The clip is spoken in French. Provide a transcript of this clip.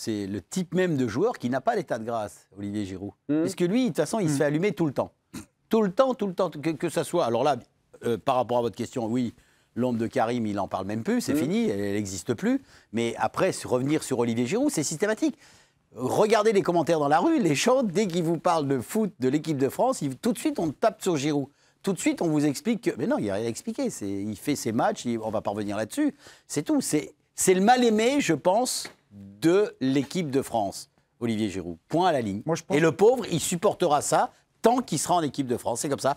c'est le type même de joueur qui n'a pas l'état de grâce, Olivier Giroud. Mmh. Parce que lui, de toute façon, il se fait mmh. allumer tout le temps. Tout le temps, tout le temps, que, ce ça soit. Alors là, euh, par rapport à votre question, oui, l'ombre de Karim, il n'en parle même plus, c'est mmh. fini, elle n'existe plus. Mais après, revenir sur Olivier Giroud, c'est systématique. Regardez les commentaires dans la rue, les gens, dès qu'ils vous parlent de foot, de l'équipe de France, tout de suite, on tape sur Giroud tout de suite, on vous explique que. Mais non, il n'y a rien à expliquer. Il fait ses matchs, on va pas revenir là-dessus. C'est tout. C'est le mal aimé, je pense, de l'équipe de France, Olivier Giroud. Point à la ligne. Et le pauvre, il supportera ça tant qu'il sera en équipe de France. C'est comme ça.